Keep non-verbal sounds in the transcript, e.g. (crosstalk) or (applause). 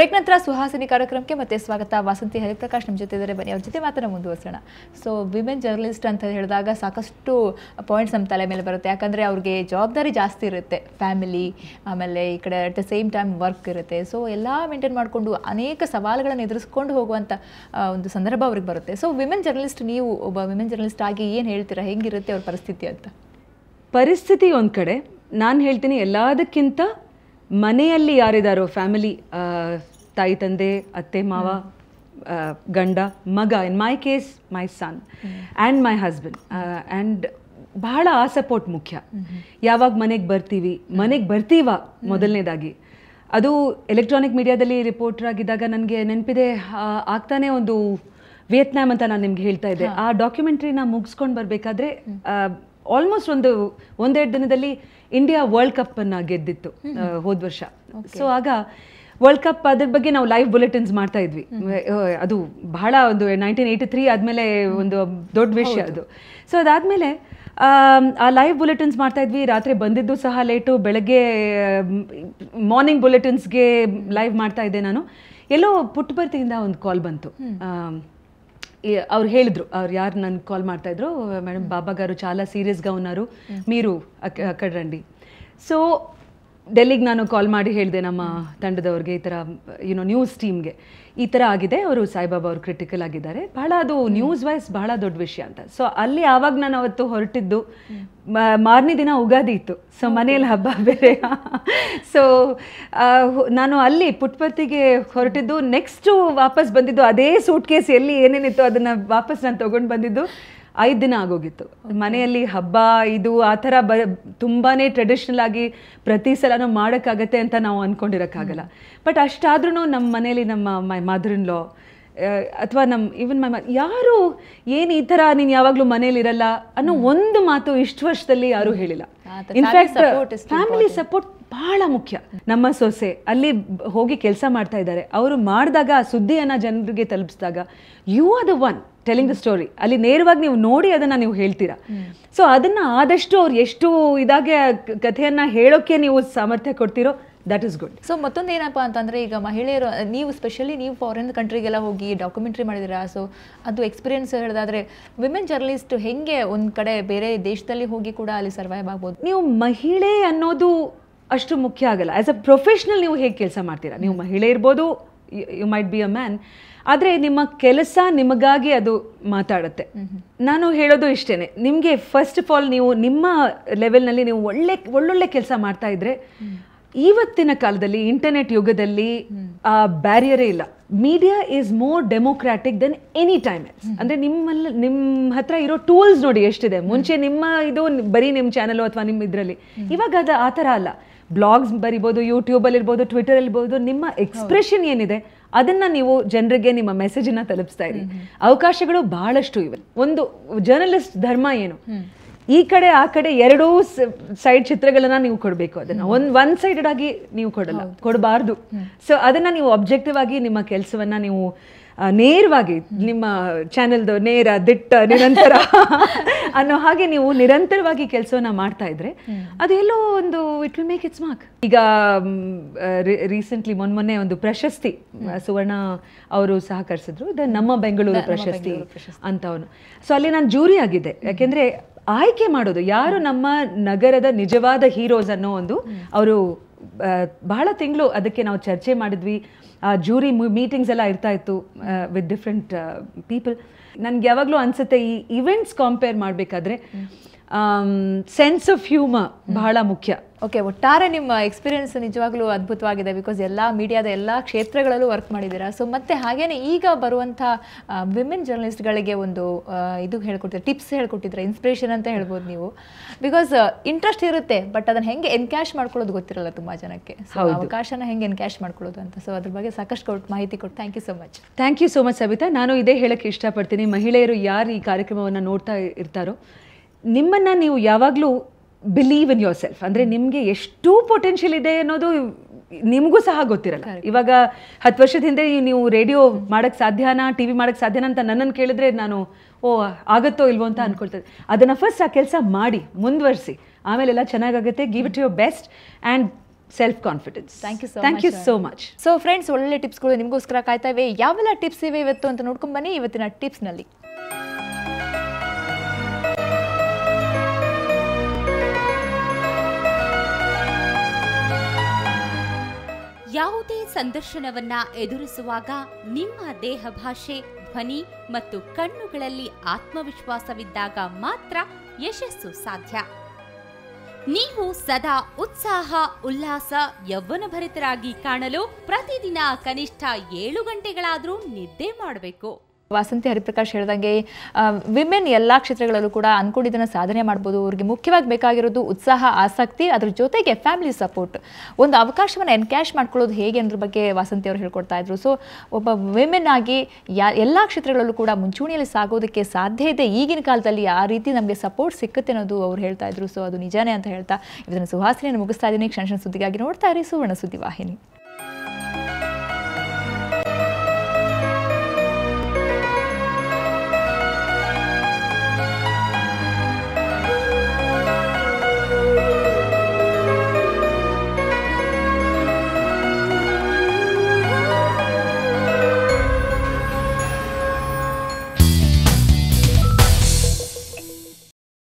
break ನಂತರ ಸುಹಾಸಿನಿ ಕಾರ್ಯಕ್ರಮಕ್ಕೆ ಮತ್ತೆ ಸ್ವಾಗತ ವಾಸಂತಿ ಹರಿಪ್ರಕಾಶ್ ನಮ್ಮ ಜೊತೆ ಇದ್ದಾರೆ ಬನ್ನಿ ಅವ್ರ ಜೊತೆ ಮಾತ್ರ ಮುಂದುವರ್ಸೋಣ ಸೊ ವಿಮೆನ್ ಜರ್ನಲಿಸ್ಟ್ ಅಂತ ಹೇಳಿದಾಗ ಸಾಕಷ್ಟು ಪಾಯಿಂಟ್ಸ್ ನಮ್ಮ ತಲೆ ಮೇಲೆ ಬರುತ್ತೆ ಯಾಕಂದರೆ ಅವ್ರಿಗೆ ಜವಾಬ್ದಾರಿ ಜಾಸ್ತಿ ಇರುತ್ತೆ ಫ್ಯಾಮಿಲಿ ಆಮೇಲೆ ಈ ಕಡೆ at the same time work ಇರುತ್ತೆ ಸೊ ಎಲ್ಲ ಮೇಂಟೈನ್ ಮಾಡಿಕೊಂಡು ಅನೇಕ ಸವಾಲುಗಳನ್ನು ಎದುರಿಸ್ಕೊಂಡು ಹೋಗುವಂಥ ಒಂದು ಸಂದರ್ಭ ಅವ್ರಿಗೆ ಬರುತ್ತೆ ಸೊ ವಿಮೆನ್ ಜರ್ನಲಿಸ್ಟ್ ನೀವು ಒಬ್ಬ ವಿಮೆನ್ ಜರ್ನಲಿಸ್ಟ್ ಆಗಿ ಏನು ಹೇಳ್ತೀರಾ ಹೆಂಗಿರುತ್ತೆ ಅವ್ರ ಪರಿಸ್ಥಿತಿ ಅಂತ ಪರಿಸ್ಥಿತಿ ಒಂದು ಕಡೆ ನಾನು ಹೇಳ್ತೀನಿ ಎಲ್ಲದಕ್ಕಿಂತ ಮನೆಯಲ್ಲಿ ಯಾರಿದ್ದಾರೋ ಫ್ಯಾಮಿಲಿ ತಾಯಿ ತಂದೆ ಅತ್ತೆ ಮಾವ ಗಂಡ ಮಗ in my case my son and my husband and ಬಹಳ ಆ ಸಪೋರ್ಟ್ ಮುಖ್ಯ ಯಾವಾಗ ಮನೆಗೆ ಬರ್ತೀವಿ ಮನೆಗೆ ಬರ್ತೀವ ಮೊದಲನೇದಾಗಿ ಅದು ಎಲೆಕ್ಟ್ರಾನಿಕ್ ಮೀಡಿಯಾದಲ್ಲಿ ರಿಪೋರ್ಟರ್ ಆಗಿದ್ದಾಗ ನನಗೆ ನೆನಪಿದೆ ಆಗ್ತಾನೆ ಒಂದು ವಿಯೆಟ್ನಾಮ್ ಅಂತ ನಾನು ನಿಮ್ಗೆ ಹೇಳ್ತಾ ಇದ್ದೆ ಆ ನಾ ಮುಗಿಸ್ಕೊಂಡು ಬರಬೇಕಾದ್ರೆ ಆಲ್ಮೋಸ್ಟ್ ಒಂದು ಒಂದೆರಡು ದಿನದಲ್ಲಿ ಇಂಡಿಯಾ ವರ್ಲ್ಡ್ ಕಪ್ ಅನ್ನ ಗೆದ್ದಿತ್ತು ಹೋದ ವರ್ಷ ಸೊ ಆಗ ವರ್ಲ್ಡ್ ಕಪ್ ಅದ್ರ ಬಗ್ಗೆ ನಾವು ಲೈವ್ ಬುಲೆಟಿನ್ಸ್ ಮಾಡ್ತಾ ಇದ್ವಿ ಅದು ಬಹಳ ಒಂದು ನೈನ್ಟೀನ್ ಏಯ್ಟಿ ತ್ರೀ ಆದಮೇಲೆ ಒಂದು ದೊಡ್ಡ ವಿಷಯ ಅದು ಸೊ ಅದಾದಮೇಲೆ ಆ ಲೈವ್ ಬುಲೆಟಿನ್ಸ್ ಮಾಡ್ತಾ ಇದ್ವಿ ರಾತ್ರಿ ಬಂದಿದ್ದು ಸಹ ಲೇಟು ಬೆಳಗ್ಗೆ ಮಾರ್ನಿಂಗ್ ಬುಲೆಟಿನ್ಸ್ಗೆ ಲೈವ್ ಮಾಡ್ತಾ ಇದ್ದೆ ನಾನು ಎಲ್ಲೋ ಬರ್ತಿಯಿಂದ ಒಂದು ಕಾಲ್ ಬಂತು ಅವ್ರು ಹೇಳಿದ್ರು ಅವ್ರು ಯಾರು ನನ್ನ ಕಾಲ್ ಮಾಡ್ತಾ ಇದ್ರು ಮೇಡಮ್ ಬಾಬಾ ಗಾರು ಚಾಲಾ ಸೀರಿಯಸ್ಗೆ ಉన్నారు ಮೀರು అక్కడ ಸೊ ಡೆಲ್ಲಿಗೆ ನಾನು ಕಾಲ್ ಮಾಡಿ ಹೇಳಿದೆ ನಮ್ಮ ತಂಡದವ್ರಿಗೆ ಈ ಥರ ಯುನೋ ನ್ಯೂಸ್ ಟೀಮ್ಗೆ ಈ ಥರ ಆಗಿದೆ ಅವರು ಸಾಯಿಬಾಬಾ ಅವರು ಕ್ರಿಟಿಕಲ್ ಆಗಿದ್ದಾರೆ ಬಹಳ ಅದು ನ್ಯೂಸ್ ವೈಸ್ ಬಹಳ ದೊಡ್ಡ ವಿಷಯ ಅಂತ ಸೊ ಅಲ್ಲಿ ಆವಾಗ ನಾನು ಅವತ್ತು ಹೊರಟಿದ್ದು ಮಾರನೇ ದಿನ ಉಗಾದಿ ಇತ್ತು ಸೊ ಮನೆಯಲ್ಲಿ ಹಬ್ಬ ಬೇರೆ ಸೊ (laughs) ನಾನು ಅಲ್ಲಿ ಪುಟ್ಪರ್ತಿಗೆ ಹೊರಟಿದ್ದು ನೆಕ್ಸ್ಟು ವಾಪಸ್ ಬಂದಿದ್ದು ಅದೇ ಸೂಟ್ ಕೇಸ್ ಎಲ್ಲಿ ಏನೇನಿತ್ತು ಅದನ್ನು ವಾಪಸ್ ನಾನು ತೊಗೊಂಡು ಬಂದಿದ್ದು ಐದು ದಿನ ಆಗೋಗಿತ್ತು ಮನೆಯಲ್ಲಿ ಹಬ್ಬ ಇದು ಆ ಥರ ಬ ತುಂಬಾ ಟ್ರೆಡಿಷ್ನಲ್ ಆಗಿ ಪ್ರತಿ ಸಲನೂ ಮಾಡೋಕ್ಕಾಗತ್ತೆ ಅಂತ ನಾವು ಅಂದ್ಕೊಂಡಿರೋಕ್ಕಾಗಲ್ಲ ಬಟ್ ಅಷ್ಟಾದ್ರೂ ನಮ್ಮ ಮನೆಯಲ್ಲಿ ನಮ್ಮ ಮೈ ಮದರ್ ಅಥವಾ ನಮ್ಮ ಈವನ್ ಮೈ ಯಾರು ಏನು ಈ ಥರ ನೀನು ಯಾವಾಗಲೂ ಮನೇಲಿರಲ್ಲ ಅನ್ನೋ ಒಂದು ಮಾತು ಇಷ್ಟು ವರ್ಷದಲ್ಲಿ ಯಾರೂ ಹೇಳಿಲ್ಲ ಫ್ಯಾಮಿಲಿ ಸಪೋರ್ಟ್ ಬಹಳ ಮುಖ್ಯ ನಮ್ಮ ಸೊಸೆ ಅಲ್ಲಿ ಹೋಗಿ ಕೆಲಸ ಮಾಡ್ತಾ ಇದ್ದಾರೆ ಅವರು ಮಾಡಿದಾಗ ಆ ಸುದ್ದಿಯನ್ನು ಜನರಿಗೆ ತಲುಪಿಸಿದಾಗ you are the one telling the story ಅಲ್ಲಿ ನೇರವಾಗಿ ನೀವು ನೋಡಿ ಅದನ್ನು ನೀವು ಹೇಳ್ತೀರಾ ಸೊ ಅದನ್ನು ಆದಷ್ಟು ಅವ್ರು ಎಷ್ಟು ಇದಾಗೆ ಕಥೆಯನ್ನು ಹೇಳೋಕ್ಕೆ ನೀವು ಸಾಮರ್ಥ್ಯ ಕೊಡ್ತೀರೋ ದಟ್ ಇಸ್ ಗುಡ್ ಸೊ ಮತ್ತೊಂದು ಏನಪ್ಪ ಅಂತಂದರೆ ಈಗ ಮಹಿಳೆಯರು ನೀವು ಸ್ಪೆಷಲಿ ನೀವು ಫಾರಿನ್ ಕಂಟ್ರಿಗೆಲ್ಲ ಹೋಗಿ ಡಾಕ್ಯುಮೆಂಟ್ರಿ ಮಾಡಿದಿರಾ ಸೊ ಅದು ಎಕ್ಸ್ಪೀರಿಯನ್ಸ್ ಹೇಳೋದಾದ್ರೆ ವಿಮೆನ್ ಜರ್ನಲಿಸ್ಟ್ ಹೆಂಗೆ ಒಂದು ಕಡೆ ಬೇರೆ ದೇಶದಲ್ಲಿ ಹೋಗಿ ಕೂಡ ಅಲ್ಲಿ ಸರ್ವೈವ್ ಆಗ್ಬೋದು ನೀವು ಮಹಿಳೆ ಅನ್ನೋದು ಅಷ್ಟು ಮುಖ್ಯ ಆಗಲ್ಲ ಆ್ಯಸ್ ಅ ಪ್ರೊಫೆಷ್ನಲ್ ನೀವು ಹೇಗೆ ಕೆಲಸ ಮಾಡ್ತೀರಾ ನೀವು ಮಹಿಳೆ ಇರ್ಬೋದು you might be a man ಆದರೆ ನಿಮ್ಮ ಕೆಲಸ ನಿಮಗಾಗಿ ಅದು ಮಾತಾಡುತ್ತೆ ನಾನು ಹೇಳೋದು ಇಷ್ಟೇ ನಿಮಗೆ ಫಸ್ಟ್ ಆಫ್ ಆಲ್ ನೀವು ನಿಮ್ಮ ಲೆವೆಲ್ನಲ್ಲಿ ನೀವು ಒಳ್ಳೆ ಒಳ್ಳೊಳ್ಳೆ ಕೆಲಸ ಮಾಡ್ತಾ ಇದ್ರೆ ಇವತ್ತಿನ ಕಾಲದಲ್ಲಿ ಇಂಟರ್ನೆಟ್ ಯುಗದಲ್ಲಿ ಆ ಬ್ಯಾರಿಯರೇ ಇಲ್ಲ media is more democratic than any time else ಅಂದ್ರೆ ನಿಮ್ಮಲ್ಲಿ ನಿಮ್ಮ ಹತ್ರ ಇರೋ ಟೂಲ್ಸ್ ನೋಡಿ ಎಷ್ಟಿದೆ ಮುಂಚೆ ನಿಮ್ಮ ಇದು ಬರೀ ನಿಮ್ಮ ಚಾನಲ್ ಅಥವಾ ನಿಮ್ಮ ಇದರಲ್ಲಿ ಇವಾಗ ಅದು ಆ ಥರ ಅಲ್ಲ ಬ್ಲಾಗ್ಸ್ ಬರಿಬೋದು ಯೂಟ್ಯೂಬಲ್ಲಿ ಇರ್ಬೋದು ಟ್ವಿಟರ್ ಇರ್ಬೋದು ನಿಮ್ಮ ಎಕ್ಸ್ಪ್ರೆಷನ್ ಏನಿದೆ ಅದನ್ನ ನೀವು ಜನರಿಗೆ ನಿಮ್ಮ ಮೆಸೇಜನ್ನ ತಲುಪಿಸ್ತಾ ಇರಿ ಅವಕಾಶಗಳು ಬಹಳಷ್ಟು ಇವೆ ಒಂದು ಜರ್ನಲಿಸ್ಟ್ ಧರ್ಮ ಏನು ಈ ಕಡೆ ಆ ಕಡೆ ಎರಡೂ ಸೈಡ್ ಚಿತ್ರಗಳನ್ನ ನೀವು ಕೊಡಬೇಕು ಅದನ್ನ ಒಂದ್ ಒನ್ ಸೈಡೆಡ್ ಆಗಿ ನೀವು ಕೊಡಲ್ಲ ಕೊಡಬಾರ್ದು ಸೊ ಅದನ್ನ ನೀವು ಅಬ್ಜೆಕ್ಟಿವ್ ಆಗಿ ನಿಮ್ಮ ಕೆಲಸವನ್ನ ನೀವು ನೇರವಾಗಿ ನಿಮ್ಮ ಚಾನೆಲ್ದು ನೇರ ದಿಟ್ಟ ನಿರಂತರ (laughs) ಅನ್ನೋ ಹಾಗೆ ನೀವು ನಿರಂತರವಾಗಿ ಕೆಲಸವನ್ನ ಮಾಡ್ತಾ ಇದ್ರೆ ಅದು ಎಲ್ಲೋ ಒಂದು it will make its mark ಈಗ ರೀಸೆಂಟ್ಲಿ ಮೊನ್ನೆ ಒಂದು ಪ್ರಶಸ್ತಿ ಸುವರ್ಣ ಅವರು ಸಹಕರಿಸಿದ್ರು ದ ನಮ್ಮ ಬೆಂಗಳೂರು ಪ್ರಶಸ್ತಿ ಅಂತವನು ಸೊ ಅಲ್ಲಿ ನಾನು ಜೂರಿ ಆಗಿದ್ದೆ ಯಾಕೆಂದ್ರೆ ಆಯ್ಕೆ ಮಾಡೋದು ಯಾರು ನಮ್ಮ ನಗರದ ನಿಜವಾದ ಹೀರೋಸ್ ಅನ್ನೋ ಒಂದು ಅವರು ಬಹಳ ತಿಂಗಳು ಅದಕ್ಕೆ ನಾವು ಚರ್ಚೆ ಮಾಡಿದ್ವಿ ಆ ಜೂರಿ ಮೀಟಿಂಗ್ಸ್ ಎಲ್ಲ ಇರ್ತಾ ಇತ್ತು ವಿತ್ ಡಿಫ್ರೆಂಟ್ ಪೀಪಲ್ ನನ್ಗೆ ಯಾವಾಗಲೂ ಅನ್ಸುತ್ತೆ ಈ ಇವೆಂಟ್ಸ್ ಕಂಪೇರ್ ಮಾಡಬೇಕಾದ್ರೆ ಸೆನ್ಸ್ ಆಫ್ ಹ್ಯೂಮರ್ ಬಹಳ ಮುಖ್ಯ ಓಕೆ ಒಟ್ಟಾರೆ ನಿಮ್ಮ ಎಕ್ಸ್ಪೀರಿಯನ್ಸ್ ನಿಜವಾಗ್ಲೂ ಅದ್ಭುತವಾಗಿದೆ ಬಿಕಾಸ್ ಎಲ್ಲ ಮೀಡಿಯಾದ ಎಲ್ಲ ಕ್ಷೇತ್ರಗಳಲ್ಲೂ ವರ್ಕ್ ಮಾಡಿದ್ದೀರಾ ಸೊ ಮತ್ತೆ ಹಾಗೇನೆ ಈಗ ಬರುವಂತಹ ವಿಮೆನ್ ಜರ್ನಲಿಸ್ಟ್ಗಳಿಗೆ ಒಂದು ಇದು ಹೇಳ್ಕೊಟ್ಟಿದ್ರೆ ಟಿಪ್ಸ್ ಹೇಳ್ಕೊಟ್ಟಿದ್ರೆ ಇನ್ಸ್ಪಿರೇಷನ್ ಅಂತ ಹೇಳ್ಬೋದು ನೀವು ಬಿಕಾಸ್ ಇಂಟ್ರೆಸ್ಟ್ ಇರುತ್ತೆ ಬಟ್ ಅದನ್ನ ಹೆಂಗೆ ಎನ್ಕ್ಯಾಶ್ ಮಾಡ್ಕೊಳ್ಳೋದು ಗೊತ್ತಿರಲ್ಲ ತುಂಬಾ ಜನಕ್ಕೆ ಅವಕಾಶನ ಹೆಂಗೆ ಎನ್ಕ್ಯಾಶ್ ಮಾಡ್ಕೊಳ್ಳೋದು ಅಂತ ಸೊ ಅದ್ರ ಬಗ್ಗೆ ಸಾಕಷ್ಟು ಕೊಟ್ಟು ಮಾಹಿತಿ ಕೊಟ್ಟು thank you so much thank you so much Savita ನಾನು ಇದೇ ಹೇಳಕ್ಕೆ ಇಷ್ಟಪಡ್ತೀನಿ ಮಹಿಳೆಯರು ಯಾರು ಈ ಕಾರ್ಯಕ್ರಮವನ್ನು ನೋಡ್ತಾ ಇರ್ತಾರೋ ನಿಮ್ಮನ್ನು ನೀವು ಯಾವಾಗಲೂ ಬಿಲೀವ್ ಇನ್ ಯೋರ್ ಸೆಲ್ಫ್ ಅಂದರೆ ನಿಮಗೆ ಎಷ್ಟು ಪೊಟೆನ್ಷಿಯಲ್ ಇದೆ ಅನ್ನೋದು ನಿಮಗೂ ಸಹ ಗೊತ್ತಿರಲ್ಲ ಇವಾಗ ಹತ್ತು ವರ್ಷದ ಹಿಂದೆ ನೀವು ರೇಡಿಯೋ ಮಾಡೋಕ್ಕೆ ಸಾಧ್ಯನಾ ಟಿ ವಿ ಮಾಡೋಕ್ಕೆ ಸಾಧ್ಯನಾ ಅಂತ ನನ್ನನ್ನು ಕೇಳಿದ್ರೆ ನಾನು ಓ ಆಗುತ್ತೋ ಇಲ್ವೋ ಅಂತ ಅನ್ಕೊಳ್ತದೆ ಅದನ್ನು ಫಸ್ಟ್ ಆ ಕೆಲಸ ಮಾಡಿ ಮುಂದುವರಿಸಿ ಆಮೇಲೆಲ್ಲ ಚೆನ್ನಾಗಾಗುತ್ತೆ give it your best and self confidence thank you thank you so much so friends ಒಳ್ಳೆ ಟಿಪ್ಸ್ಗಳು ನಿಮಗೋಸ್ಕರ ಕಾಯ್ತಾ ಇವೆ ಯಾವೆಲ್ಲ ಟಿಪ್ಸ್ ಇವೆ ಇವತ್ತು ಅಂತ ಬನ್ನಿ ಇವತ್ತಿನ ಟಿಪ್ಸ್ನಲ್ಲಿ ಯಾವುದೇ ಸಂದರ್ಶನವನ್ನ ಎದುರಿಸುವಾಗ ನಿಮ್ಮ ದೇಹ ಭಾಷೆ ಧ್ವನಿ ಮತ್ತು ಕಣ್ಣುಗಳಲ್ಲಿ ಆತ್ಮವಿಶ್ವಾಸವಿದ್ದಾಗ ಮಾತ್ರ ಯಶಸ್ಸು ಸಾಧ್ಯ ನೀವು ಸದಾ ಉತ್ಸಾಹ ಉಲ್ಲಾಸ ಭರಿತರಾಗಿ ಕಾಣಲು ಪ್ರತಿದಿನ ಕನಿಷ್ಠ ಏಳು ಗಂಟೆಗಳಾದರೂ ನಿದ್ದೆ ಮಾಡಬೇಕು ವಾಸಂತಿ ಹರಿಪ್ರಕಾಶ್ ಹೇಳ್ದಂಗೆ ವಿಮೆನ್ ಎಲ್ಲ ಕ್ಷೇತ್ರಗಳಲ್ಲೂ ಕೂಡ ಅನ್ಕೊಂಡಿದ್ದನ್ನು ಸಾಧನೆ ಮಾಡ್ಬೋದು ಅವ್ರಿಗೆ ಮುಖ್ಯವಾಗಿ ಬೇಕಾಗಿರೋದು ಉತ್ಸಾಹ ಆಸಕ್ತಿ ಅದ್ರ ಜೊತೆಗೆ ಫ್ಯಾಮಿಲಿ ಸಪೋರ್ಟ್ ಒಂದು ಅವಕಾಶವನ್ನು ಎನ್ಕ್ಯಾಶ್ ಮಾಡ್ಕೊಳ್ಳೋದು ಹೇಗೆ ಅನ್ನೋದ್ರ ಬಗ್ಗೆ ವಾಸಂತಿ ಅವರು ಹೇಳ್ಕೊಡ್ತಾ ಇದ್ರು ಸೊ ಒಬ್ಬ ವಿಮೆನ್ ಆಗಿ ಯಾ ಎಲ್ಲ ಕ್ಷೇತ್ರಗಳಲ್ಲೂ ಕೂಡ ಮುಂಚೂಣಿಯಲ್ಲಿ ಸಾಗೋದಕ್ಕೆ ಸಾಧ್ಯ ಇದೆ ಈಗಿನ ಕಾಲದಲ್ಲಿ ಆ ರೀತಿ ನಮಗೆ ಸಪೋರ್ಟ್ ಸಿಕ್ಕುತ್ತೆ ಅನ್ನೋದು ಅವ್ರು ಹೇಳ್ತಾ ಇದ್ರು ಸೊ ಅದು ನಿಜಾನೇ ಅಂತ ಹೇಳ್ತಾ ಇದನ್ನು ಸುಹಾಸಿನಿಯನ್ನು ಮುಗಿಸ್ತಾ ಇದ್ದೀನಿ ಕ್ಷಣ ಸುದ್ದಿಗಾಗಿ ನೋಡ್ತಾ ಇರಿ ಸುವರ್ಣ ಸುದ್ದಿ ವಾಹಿನಿ